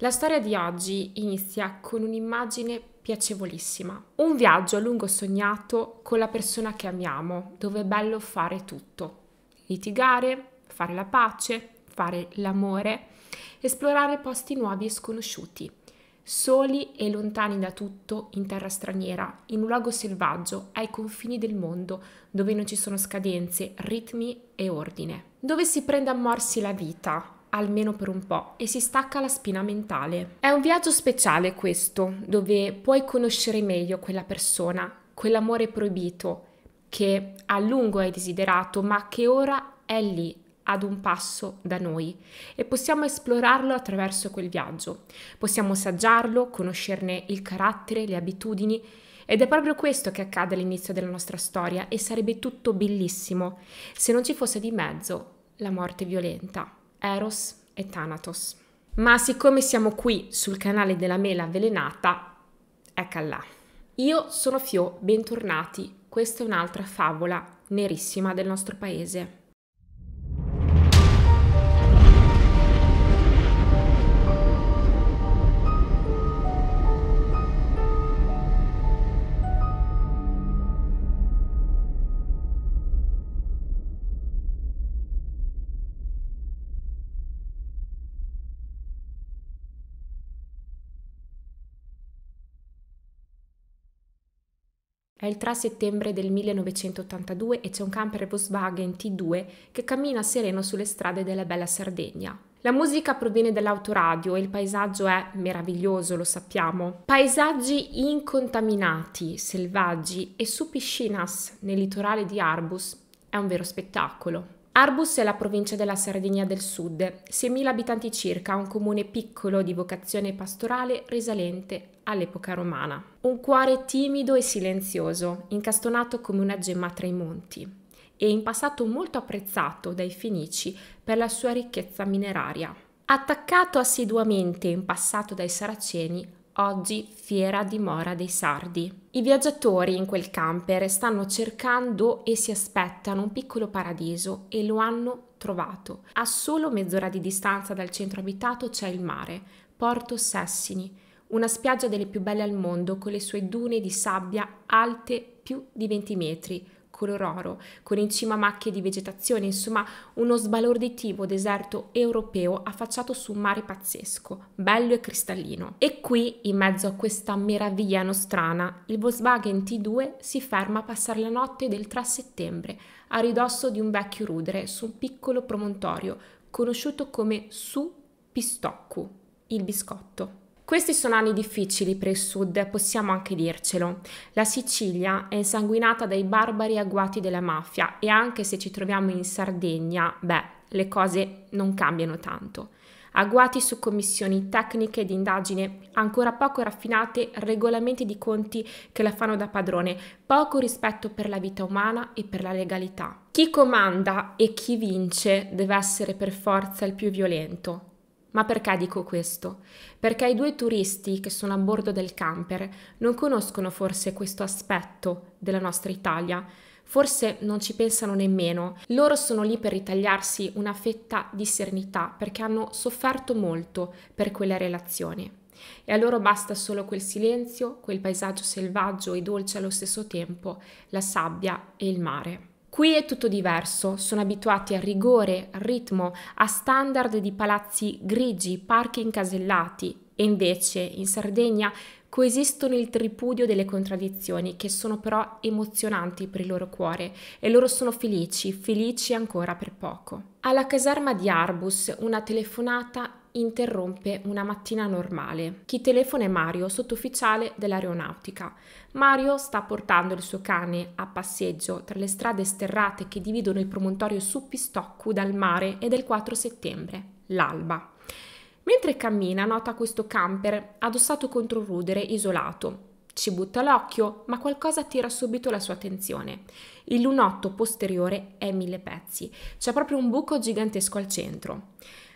La storia di oggi inizia con un'immagine piacevolissima, un viaggio a lungo sognato con la persona che amiamo, dove è bello fare tutto, litigare, fare la pace, fare l'amore, esplorare posti nuovi e sconosciuti, soli e lontani da tutto in terra straniera, in un luogo selvaggio, ai confini del mondo, dove non ci sono scadenze, ritmi e ordine, dove si prende a morsi la vita, almeno per un po' e si stacca la spina mentale. È un viaggio speciale questo, dove puoi conoscere meglio quella persona, quell'amore proibito che a lungo hai desiderato ma che ora è lì ad un passo da noi e possiamo esplorarlo attraverso quel viaggio. Possiamo assaggiarlo, conoscerne il carattere, le abitudini ed è proprio questo che accade all'inizio della nostra storia e sarebbe tutto bellissimo se non ci fosse di mezzo la morte violenta. Eros e Thanatos. Ma siccome siamo qui sul canale della mela avvelenata, eccola. Io sono Fio, bentornati. Questa è un'altra favola nerissima del nostro paese. È il 3 settembre del 1982 e c'è un camper Volkswagen T2 che cammina sereno sulle strade della bella Sardegna. La musica proviene dall'autoradio e il paesaggio è meraviglioso, lo sappiamo. Paesaggi incontaminati, selvaggi e su piscinas nel litorale di Arbus è un vero spettacolo. Arbus è la provincia della Sardegna del Sud, 6.000 abitanti circa, un comune piccolo di vocazione pastorale risalente all'epoca romana. Un cuore timido e silenzioso, incastonato come una gemma tra i monti, e in passato molto apprezzato dai Fenici per la sua ricchezza mineraria. Attaccato assiduamente in passato dai Saraceni, oggi fiera dimora dei Sardi. I viaggiatori in quel camper stanno cercando e si aspettano un piccolo paradiso e lo hanno trovato. A solo mezz'ora di distanza dal centro abitato c'è il mare, Porto Sessini, una spiaggia delle più belle al mondo con le sue dune di sabbia alte più di 20 metri, color oro, con in cima macchie di vegetazione, insomma uno sbalorditivo deserto europeo affacciato su un mare pazzesco, bello e cristallino. E qui, in mezzo a questa meraviglia nostrana, il Volkswagen T2 si ferma a passare la notte del 3 settembre a ridosso di un vecchio rudere su un piccolo promontorio conosciuto come Su Pistoccu, il biscotto. Questi sono anni difficili per il sud, possiamo anche dircelo. La Sicilia è insanguinata dai barbari agguati della mafia e anche se ci troviamo in Sardegna, beh, le cose non cambiano tanto. Agguati su commissioni tecniche di indagine ancora poco raffinate, regolamenti di conti che la fanno da padrone, poco rispetto per la vita umana e per la legalità. Chi comanda e chi vince deve essere per forza il più violento, ma perché dico questo? Perché i due turisti che sono a bordo del camper non conoscono forse questo aspetto della nostra Italia, forse non ci pensano nemmeno. Loro sono lì per ritagliarsi una fetta di serenità perché hanno sofferto molto per quella relazione. E a loro basta solo quel silenzio, quel paesaggio selvaggio e dolce allo stesso tempo, la sabbia e il mare. Qui è tutto diverso, sono abituati a rigore, ritmo, a standard di palazzi grigi, parchi incasellati e invece in Sardegna coesistono il tripudio delle contraddizioni che sono però emozionanti per il loro cuore e loro sono felici, felici ancora per poco. Alla caserma di Arbus una telefonata interrompe una mattina normale. Chi telefona è Mario, sottufficiale dell'aeronautica. Mario sta portando il suo cane a passeggio tra le strade sterrate che dividono il promontorio su Pistoccu dal mare ed è il 4 settembre, l'alba. Mentre cammina nota questo camper addossato contro un rudere isolato. Ci butta l'occhio, ma qualcosa attira subito la sua attenzione. Il lunotto posteriore è mille pezzi, c'è proprio un buco gigantesco al centro.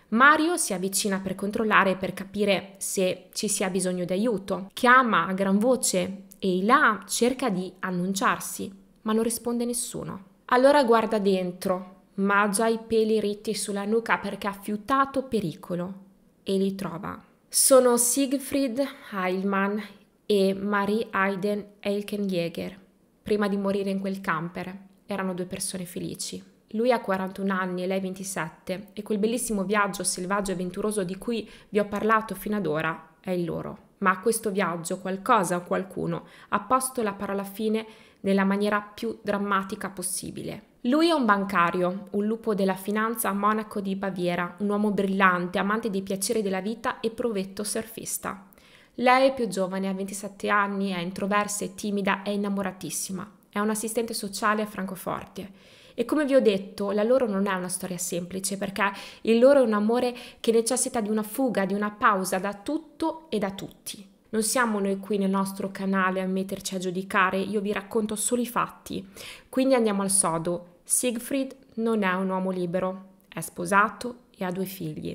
Mario si avvicina per controllare e per capire se ci sia bisogno di aiuto. Chiama a gran voce e là cerca di annunciarsi, ma non risponde nessuno. Allora guarda dentro, ma ha già i peli ritti sulla nuca perché ha fiutato pericolo e li trova. Sono Siegfried Heilmann e Marie Aiden Elkenjäger. Prima di morire in quel camper erano due persone felici. Lui ha 41 anni e lei 27 e quel bellissimo viaggio selvaggio e avventuroso di cui vi ho parlato fino ad ora è il loro ma a questo viaggio qualcosa o qualcuno ha posto la parola fine nella maniera più drammatica possibile. Lui è un bancario, un lupo della finanza a monaco di Baviera, un uomo brillante, amante dei piaceri della vita e provetto surfista. Lei è più giovane, ha 27 anni, è introversa e timida, è innamoratissima. È un assistente sociale a Francoforte e come vi ho detto, la loro non è una storia semplice perché il loro è un amore che necessita di una fuga, di una pausa da tutto e da tutti. Non siamo noi qui nel nostro canale a metterci a giudicare, io vi racconto solo i fatti. Quindi andiamo al sodo. Siegfried non è un uomo libero, è sposato e ha due figli.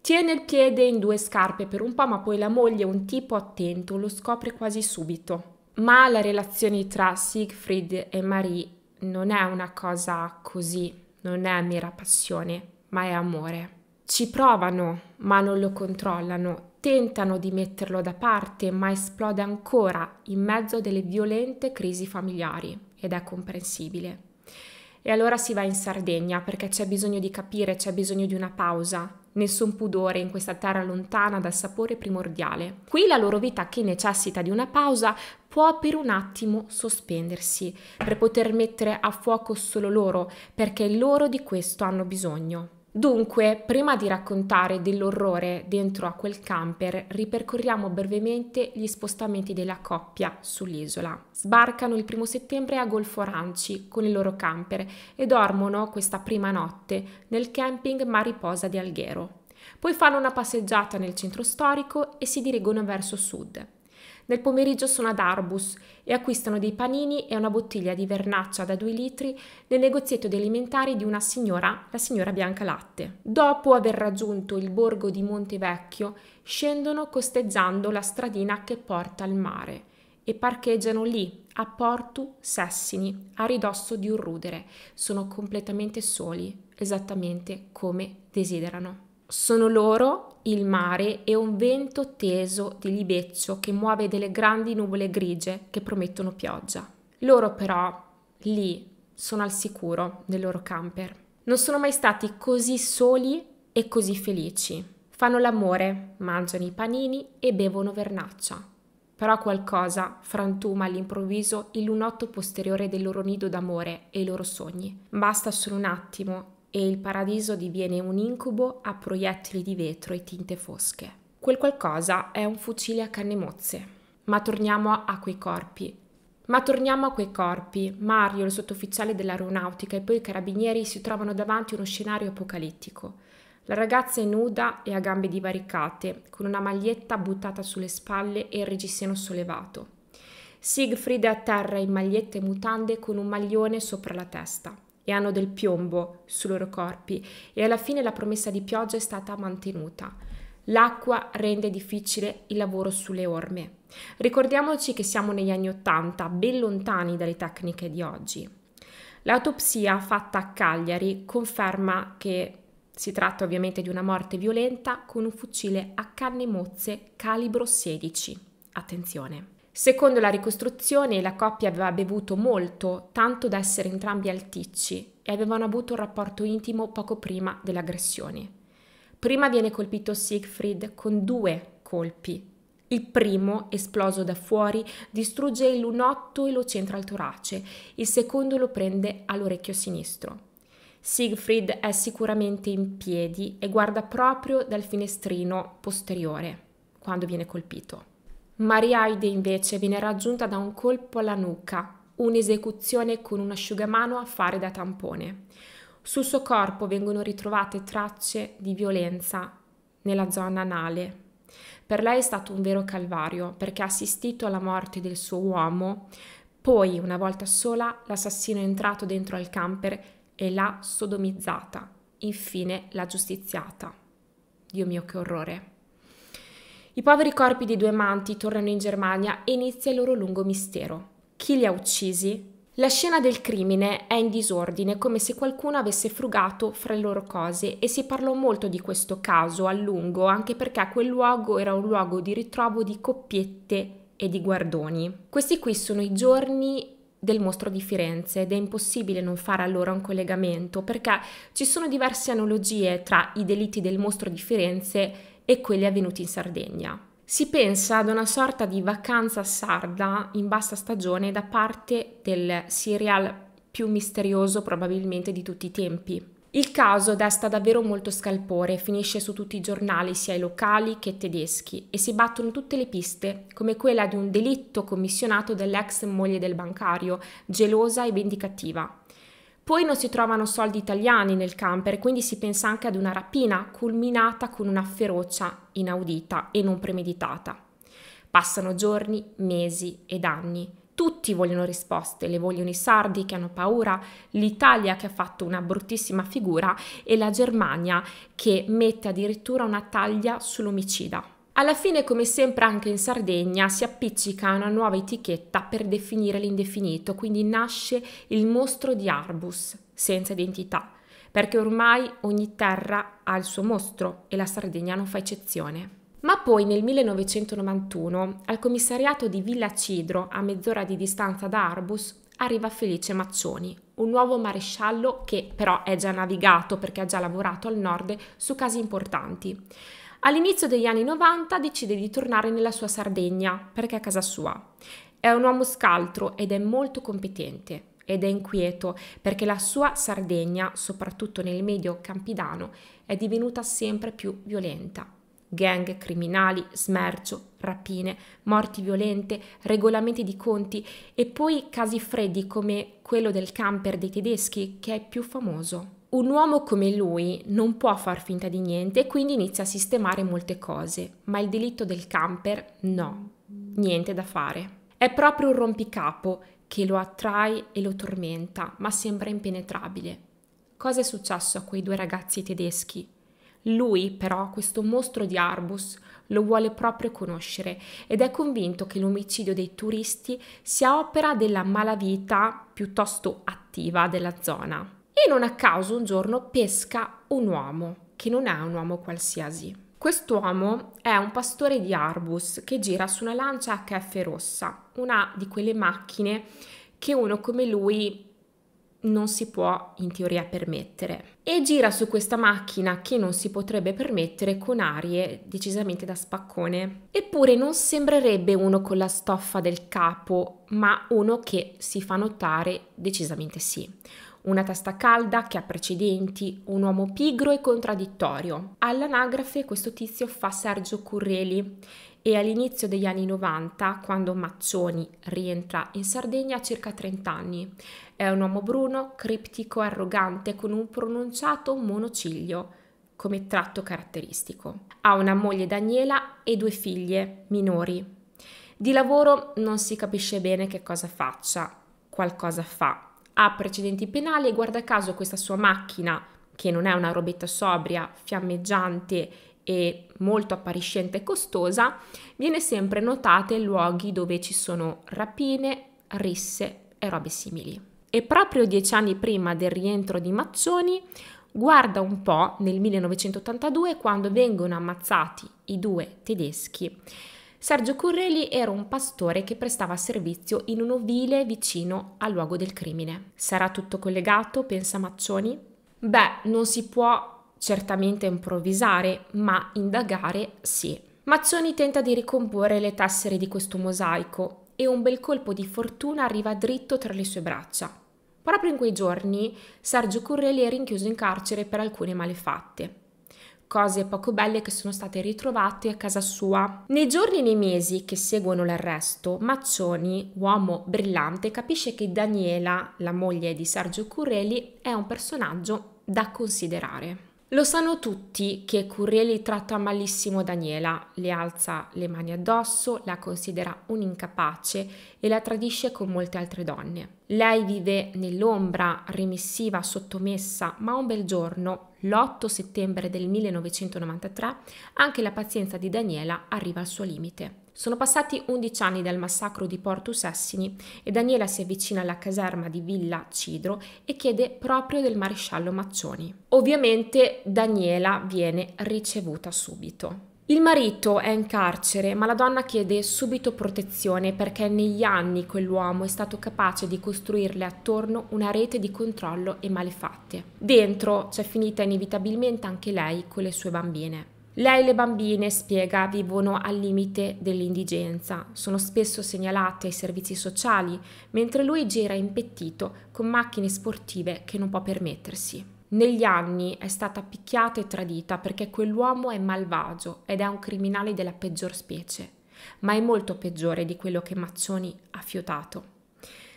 Tiene il piede in due scarpe per un po', ma poi la moglie, un tipo attento, lo scopre quasi subito. Ma la relazione tra Siegfried e Marie non è una cosa così, non è mera passione, ma è amore. Ci provano, ma non lo controllano, tentano di metterlo da parte, ma esplode ancora in mezzo a delle violente crisi familiari ed è comprensibile. E allora si va in Sardegna perché c'è bisogno di capire, c'è bisogno di una pausa nessun pudore in questa terra lontana dal sapore primordiale. Qui la loro vita che necessita di una pausa può per un attimo sospendersi per poter mettere a fuoco solo loro, perché loro di questo hanno bisogno. Dunque, prima di raccontare dell'orrore dentro a quel camper, ripercorriamo brevemente gli spostamenti della coppia sull'isola. Sbarcano il primo settembre a Golfo Ranci con il loro camper e dormono questa prima notte nel camping Mariposa di Alghero. Poi fanno una passeggiata nel centro storico e si dirigono verso sud. Nel pomeriggio sono ad Arbus e acquistano dei panini e una bottiglia di vernaccia da 2 litri nel negozietto di alimentari di una signora, la signora Bianca Latte. Dopo aver raggiunto il borgo di Montevecchio, scendono costeggiando la stradina che porta al mare e parcheggiano lì, a Portu Sessini, a ridosso di un rudere. Sono completamente soli, esattamente come desiderano. Sono loro il mare e un vento teso di libeccio che muove delle grandi nuvole grigie che promettono pioggia. Loro però, lì, sono al sicuro nel loro camper. Non sono mai stati così soli e così felici. Fanno l'amore, mangiano i panini e bevono vernaccia. Però qualcosa frantuma all'improvviso il lunotto posteriore del loro nido d'amore e i loro sogni. Basta solo un attimo e il paradiso diviene un incubo a proiettili di vetro e tinte fosche. Quel qualcosa è un fucile a canne mozze. Ma torniamo a quei corpi. Ma torniamo a quei corpi. Mario, il sottufficiale dell'aeronautica e poi i carabinieri si trovano davanti a uno scenario apocalittico. La ragazza è nuda e a gambe divaricate, con una maglietta buttata sulle spalle e il reggiseno sollevato. Siegfried è a terra in magliette e mutande con un maglione sopra la testa e hanno del piombo sui loro corpi e alla fine la promessa di pioggia è stata mantenuta. L'acqua rende difficile il lavoro sulle orme. Ricordiamoci che siamo negli anni Ottanta, ben lontani dalle tecniche di oggi. L'autopsia fatta a Cagliari conferma che si tratta ovviamente di una morte violenta con un fucile a canne mozze calibro 16. Attenzione! Secondo la ricostruzione, la coppia aveva bevuto molto, tanto da essere entrambi alticci, e avevano avuto un rapporto intimo poco prima dell'aggressione. Prima viene colpito Siegfried con due colpi. Il primo, esploso da fuori, distrugge il lunotto e lo centra al torace, il secondo lo prende all'orecchio sinistro. Siegfried è sicuramente in piedi e guarda proprio dal finestrino posteriore quando viene colpito. Maria Aide invece viene raggiunta da un colpo alla nuca, un'esecuzione con un asciugamano a fare da tampone. Sul suo corpo vengono ritrovate tracce di violenza nella zona anale. Per lei è stato un vero calvario perché ha assistito alla morte del suo uomo, poi una volta sola l'assassino è entrato dentro al camper e l'ha sodomizzata, infine l'ha giustiziata. Dio mio che orrore! I poveri corpi di due amanti tornano in Germania e inizia il loro lungo mistero. Chi li ha uccisi? La scena del crimine è in disordine, come se qualcuno avesse frugato fra le loro cose e si parlò molto di questo caso a lungo, anche perché quel luogo era un luogo di ritrovo di coppiette e di guardoni. Questi qui sono i giorni del mostro di Firenze ed è impossibile non fare allora un collegamento perché ci sono diverse analogie tra i delitti del mostro di Firenze e quelli avvenuti in Sardegna. Si pensa ad una sorta di vacanza sarda in bassa stagione da parte del serial più misterioso probabilmente di tutti i tempi. Il caso desta davvero molto scalpore, finisce su tutti i giornali, sia i locali che tedeschi, e si battono tutte le piste, come quella di un delitto commissionato dall'ex moglie del bancario, gelosa e vendicativa. Poi non si trovano soldi italiani nel camper, quindi si pensa anche ad una rapina culminata con una ferocia inaudita e non premeditata. Passano giorni, mesi ed anni. Tutti vogliono risposte, le vogliono i sardi che hanno paura, l'Italia che ha fatto una bruttissima figura e la Germania che mette addirittura una taglia sull'omicida. Alla fine, come sempre anche in Sardegna, si appiccica una nuova etichetta per definire l'indefinito, quindi nasce il mostro di Arbus, senza identità, perché ormai ogni terra ha il suo mostro e la Sardegna non fa eccezione. Ma poi nel 1991 al commissariato di Villa Cidro, a mezz'ora di distanza da Arbus, arriva Felice Maccioni, un nuovo maresciallo che però è già navigato perché ha già lavorato al nord su casi importanti. All'inizio degli anni 90 decide di tornare nella sua Sardegna, perché è casa sua. È un uomo scaltro ed è molto competente ed è inquieto perché la sua Sardegna, soprattutto nel medio campidano, è divenuta sempre più violenta. Gang, criminali, smercio, rapine, morti violente, regolamenti di conti e poi casi freddi come quello del camper dei tedeschi che è più famoso. Un uomo come lui non può far finta di niente e quindi inizia a sistemare molte cose, ma il delitto del camper no, niente da fare. È proprio un rompicapo che lo attrae e lo tormenta, ma sembra impenetrabile. Cosa è successo a quei due ragazzi tedeschi? Lui, però, questo mostro di Arbus, lo vuole proprio conoscere ed è convinto che l'omicidio dei turisti sia opera della malavita piuttosto attiva della zona e non a caso un giorno pesca un uomo, che non è un uomo qualsiasi. Quest'uomo è un pastore di Arbus che gira su una lancia HF rossa, una di quelle macchine che uno come lui non si può in teoria permettere. E gira su questa macchina che non si potrebbe permettere con arie decisamente da spaccone. Eppure non sembrerebbe uno con la stoffa del capo, ma uno che si fa notare decisamente sì una testa calda che ha precedenti, un uomo pigro e contraddittorio. All'anagrafe questo tizio fa Sergio Curreli e all'inizio degli anni 90, quando Maccioni rientra in Sardegna, ha circa 30 anni. È un uomo bruno, criptico, arrogante, con un pronunciato monociglio come tratto caratteristico. Ha una moglie Daniela e due figlie minori. Di lavoro non si capisce bene che cosa faccia, qualcosa fa, ha precedenti penali e guarda caso questa sua macchina, che non è una robetta sobria, fiammeggiante e molto appariscente e costosa, viene sempre notata in luoghi dove ci sono rapine, risse e robe simili. E proprio dieci anni prima del rientro di Mazzoni, guarda un po' nel 1982 quando vengono ammazzati i due tedeschi Sergio Currelli era un pastore che prestava servizio in un ovile vicino al luogo del crimine. Sarà tutto collegato, pensa Maccioni? Beh, non si può certamente improvvisare, ma indagare sì. Maccioni tenta di ricomporre le tessere di questo mosaico e un bel colpo di fortuna arriva dritto tra le sue braccia. Proprio in quei giorni Sergio Currelli è rinchiuso in carcere per alcune malefatte cose poco belle che sono state ritrovate a casa sua. Nei giorni e nei mesi che seguono l'arresto, Maccioni, uomo brillante, capisce che Daniela, la moglie di Sergio Curreli, è un personaggio da considerare. Lo sanno tutti che Curreli tratta malissimo Daniela, le alza le mani addosso, la considera un'incapace e la tradisce con molte altre donne. Lei vive nell'ombra remissiva, sottomessa, ma un bel giorno, l'8 settembre del 1993, anche la pazienza di Daniela arriva al suo limite. Sono passati 11 anni dal massacro di Porto Sessini e Daniela si avvicina alla caserma di Villa Cidro e chiede proprio del maresciallo Maccioni. Ovviamente Daniela viene ricevuta subito. Il marito è in carcere, ma la donna chiede subito protezione perché negli anni quell'uomo è stato capace di costruirle attorno una rete di controllo e malefatte. Dentro c'è finita inevitabilmente anche lei con le sue bambine. Lei e le bambine, spiega, vivono al limite dell'indigenza, sono spesso segnalate ai servizi sociali, mentre lui gira impettito con macchine sportive che non può permettersi. Negli anni è stata picchiata e tradita perché quell'uomo è malvagio ed è un criminale della peggior specie, ma è molto peggiore di quello che Maccioni ha fiutato.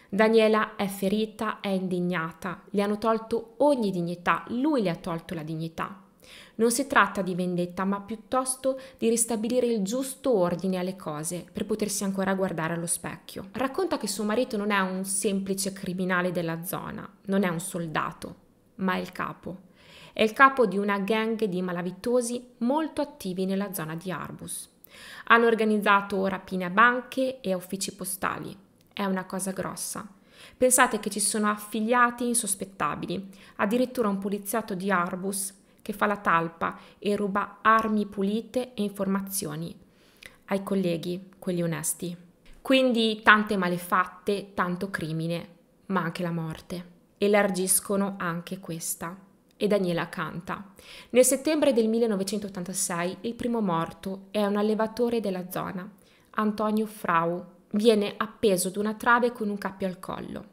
Daniela è ferita, è indignata, le hanno tolto ogni dignità, lui le ha tolto la dignità. Non si tratta di vendetta, ma piuttosto di ristabilire il giusto ordine alle cose per potersi ancora guardare allo specchio. Racconta che suo marito non è un semplice criminale della zona, non è un soldato, ma è il capo. È il capo di una gang di malavitosi molto attivi nella zona di Arbus. Hanno organizzato rapine a banche e a uffici postali. È una cosa grossa. Pensate che ci sono affiliati insospettabili, addirittura un poliziotto di Arbus che fa la talpa e ruba armi pulite e informazioni ai colleghi, quelli onesti. Quindi tante malefatte, tanto crimine, ma anche la morte elargiscono anche questa. E Daniela canta. Nel settembre del 1986 il primo morto è un allevatore della zona, Antonio Frau, viene appeso ad una trave con un cappio al collo.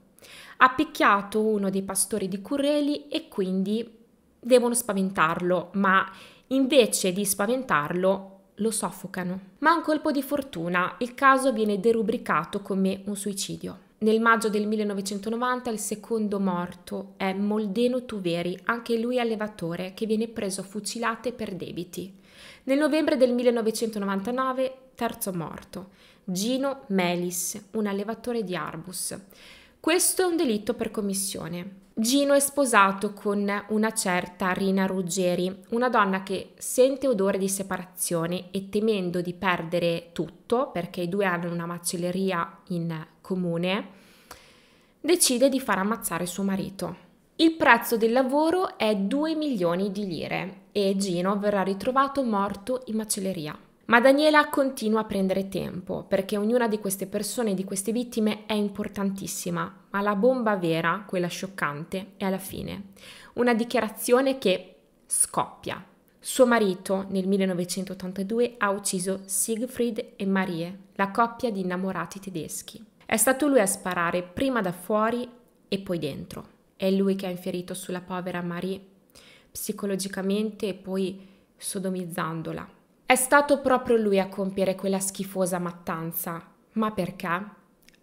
Ha picchiato uno dei pastori di Curreli e quindi devono spaventarlo, ma invece di spaventarlo lo soffocano. Ma un colpo di fortuna, il caso viene derubricato come un suicidio. Nel maggio del 1990 il secondo morto è Moldeno Tuveri, anche lui allevatore, che viene preso a fucilate per debiti. Nel novembre del 1999 terzo morto, Gino Melis, un allevatore di Arbus. Questo è un delitto per commissione. Gino è sposato con una certa Rina Ruggeri, una donna che sente odore di separazione e temendo di perdere tutto, perché i due hanno una macelleria in comune, decide di far ammazzare suo marito. Il prezzo del lavoro è 2 milioni di lire e Gino verrà ritrovato morto in macelleria. Ma Daniela continua a prendere tempo perché ognuna di queste persone, di queste vittime, è importantissima, ma la bomba vera, quella scioccante, è alla fine. Una dichiarazione che scoppia. Suo marito nel 1982 ha ucciso Siegfried e Marie, la coppia di innamorati tedeschi. È stato lui a sparare prima da fuori e poi dentro. È lui che ha inferito sulla povera Marie psicologicamente e poi sodomizzandola. È stato proprio lui a compiere quella schifosa mattanza. Ma perché?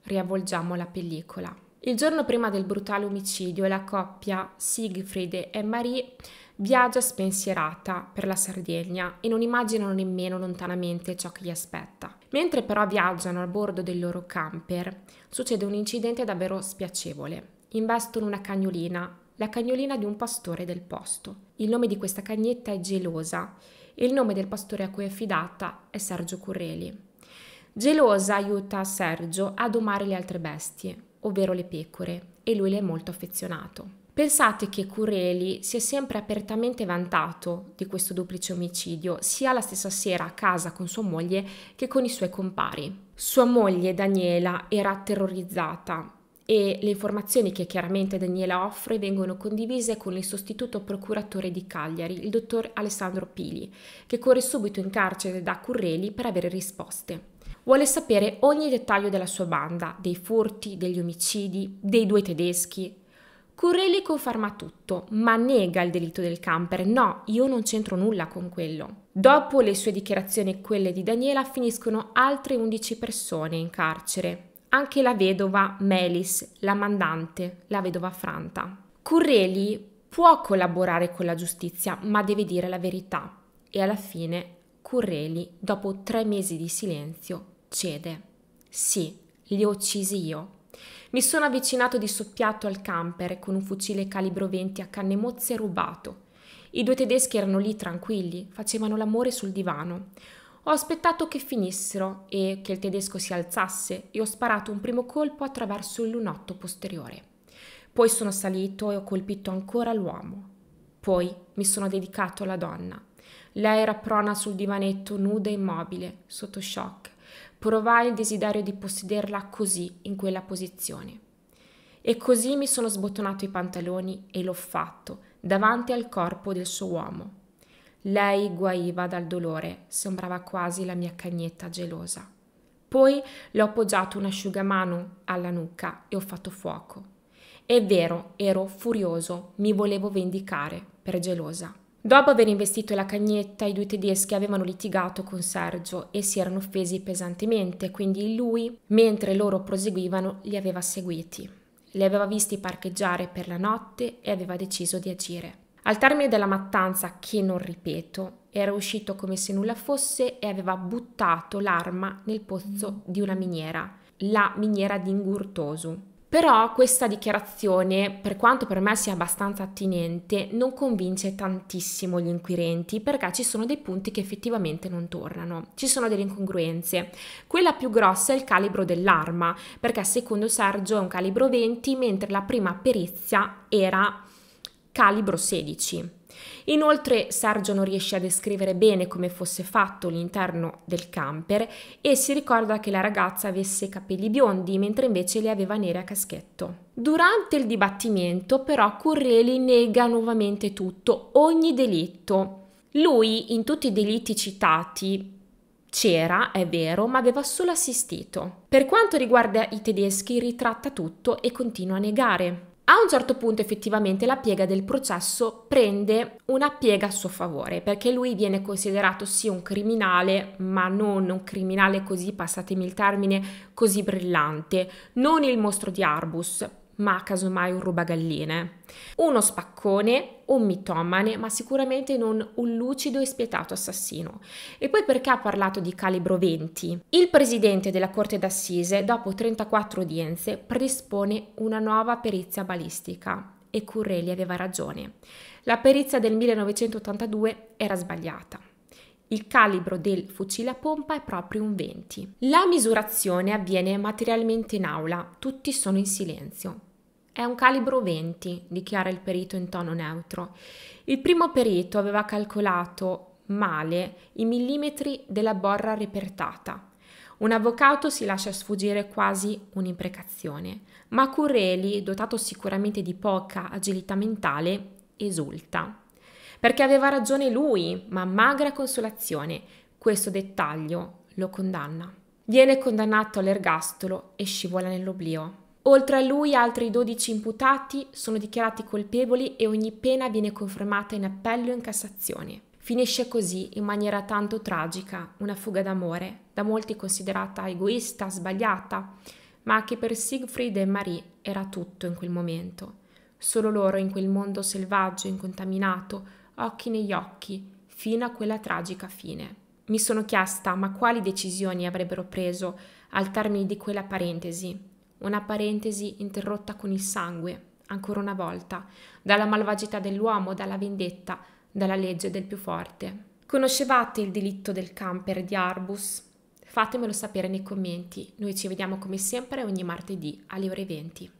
Riavvolgiamo la pellicola. Il giorno prima del brutale omicidio, la coppia Siegfried e Marie Viaggia spensierata per la Sardegna e non immaginano nemmeno lontanamente ciò che gli aspetta. Mentre però viaggiano a bordo del loro camper, succede un incidente davvero spiacevole. Investono una cagnolina, la cagnolina di un pastore del posto. Il nome di questa cagnetta è Gelosa e il nome del pastore a cui è affidata è Sergio Curreli. Gelosa aiuta Sergio a domare le altre bestie, ovvero le pecore, e lui le è molto affezionato. Pensate che Cureli si è sempre apertamente vantato di questo duplice omicidio, sia la stessa sera a casa con sua moglie che con i suoi compari. Sua moglie Daniela era terrorizzata e le informazioni che chiaramente Daniela offre vengono condivise con il sostituto procuratore di Cagliari, il dottor Alessandro Pili, che corre subito in carcere da Cureli per avere risposte. Vuole sapere ogni dettaglio della sua banda, dei furti, degli omicidi, dei due tedeschi, Corelli conferma tutto, ma nega il delitto del camper. No, io non c'entro nulla con quello. Dopo le sue dichiarazioni e quelle di Daniela finiscono altre 11 persone in carcere, anche la vedova Melis, la mandante, la vedova Franta. Corelli può collaborare con la giustizia, ma deve dire la verità. E alla fine Corelli, dopo tre mesi di silenzio, cede. Sì, li ho uccisi io. Mi sono avvicinato di soppiatto al camper con un fucile calibro 20 a canne mozze rubato. I due tedeschi erano lì tranquilli, facevano l'amore sul divano. Ho aspettato che finissero e che il tedesco si alzasse e ho sparato un primo colpo attraverso il lunotto posteriore. Poi sono salito e ho colpito ancora l'uomo. Poi mi sono dedicato alla donna. Lei era prona sul divanetto nuda e immobile, sotto shock Provai il desiderio di possederla così, in quella posizione. E così mi sono sbottonato i pantaloni e l'ho fatto, davanti al corpo del suo uomo. Lei guaiva dal dolore, sembrava quasi la mia cagnetta gelosa. Poi le ho appoggiato un asciugamano alla nuca e ho fatto fuoco. È vero, ero furioso, mi volevo vendicare per gelosa. Dopo aver investito la cagnetta, i due tedeschi avevano litigato con Sergio e si erano offesi pesantemente, quindi lui, mentre loro proseguivano, li aveva seguiti. Li aveva visti parcheggiare per la notte e aveva deciso di agire. Al termine della mattanza, che non ripeto, era uscito come se nulla fosse e aveva buttato l'arma nel pozzo di una miniera, la miniera di Ingurtosu. Però questa dichiarazione, per quanto per me sia abbastanza attinente, non convince tantissimo gli inquirenti perché ci sono dei punti che effettivamente non tornano, ci sono delle incongruenze. Quella più grossa è il calibro dell'arma, perché secondo Sergio è un calibro 20, mentre la prima perizia era calibro 16. Inoltre Sergio non riesce a descrivere bene come fosse fatto l'interno del camper e si ricorda che la ragazza avesse capelli biondi mentre invece li aveva neri a caschetto. Durante il dibattimento però Curreli nega nuovamente tutto, ogni delitto. Lui in tutti i delitti citati c'era, è vero, ma aveva solo assistito. Per quanto riguarda i tedeschi ritratta tutto e continua a negare. A un certo punto effettivamente la piega del processo prende una piega a suo favore perché lui viene considerato sì un criminale ma non un criminale così, passatemi il termine, così brillante, non il mostro di Arbus ma casomai un rubagalline, uno spaccone un mitomane, ma sicuramente non un lucido e spietato assassino. E poi perché ha parlato di calibro 20? Il presidente della Corte d'Assise, dopo 34 udienze, predispone una nuova perizia balistica e Currelli aveva ragione. La perizia del 1982 era sbagliata. Il calibro del fucile a pompa è proprio un 20. La misurazione avviene materialmente in aula, tutti sono in silenzio. È un calibro 20, dichiara il perito in tono neutro. Il primo perito aveva calcolato male i millimetri della borra repertata. Un avvocato si lascia sfuggire quasi un'imprecazione, ma Curreli, dotato sicuramente di poca agilità mentale, esulta. Perché aveva ragione lui, ma magra consolazione, questo dettaglio lo condanna. Viene condannato all'ergastolo e scivola nell'oblio. Oltre a lui altri 12 imputati sono dichiarati colpevoli e ogni pena viene confermata in appello e in Cassazione. Finisce così, in maniera tanto tragica, una fuga d'amore, da molti considerata egoista, sbagliata, ma che per Siegfried e Marie era tutto in quel momento. Solo loro in quel mondo selvaggio, e incontaminato, occhi negli occhi, fino a quella tragica fine. Mi sono chiesta ma quali decisioni avrebbero preso al termine di quella parentesi, una parentesi interrotta con il sangue, ancora una volta, dalla malvagità dell'uomo, dalla vendetta, dalla legge del più forte. Conoscevate il delitto del camper di Arbus? Fatemelo sapere nei commenti. Noi ci vediamo come sempre ogni martedì alle ore 20.